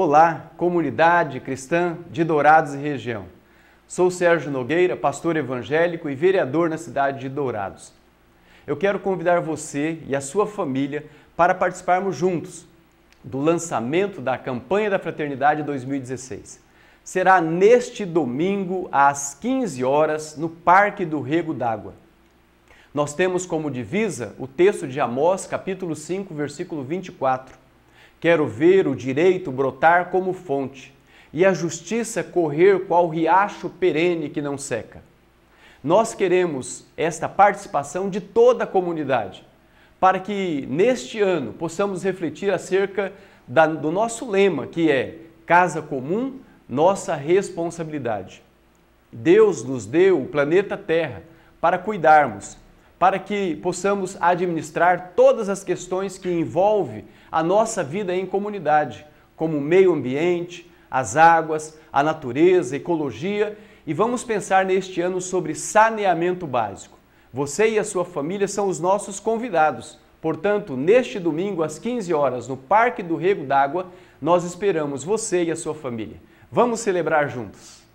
Olá, comunidade cristã de Dourados e região. Sou Sérgio Nogueira, pastor evangélico e vereador na cidade de Dourados. Eu quero convidar você e a sua família para participarmos juntos do lançamento da campanha da Fraternidade 2016. Será neste domingo às 15 horas no Parque do Rego d'Água. Nós temos como divisa o texto de Amós, capítulo 5, versículo 24 Quero ver o direito brotar como fonte e a justiça correr qual riacho perene que não seca. Nós queremos esta participação de toda a comunidade, para que neste ano possamos refletir acerca da, do nosso lema, que é Casa Comum, Nossa Responsabilidade. Deus nos deu o planeta Terra para cuidarmos para que possamos administrar todas as questões que envolvem a nossa vida em comunidade, como o meio ambiente, as águas, a natureza, a ecologia, e vamos pensar neste ano sobre saneamento básico. Você e a sua família são os nossos convidados. Portanto, neste domingo às 15 horas, no Parque do Rego d'Água, nós esperamos você e a sua família. Vamos celebrar juntos.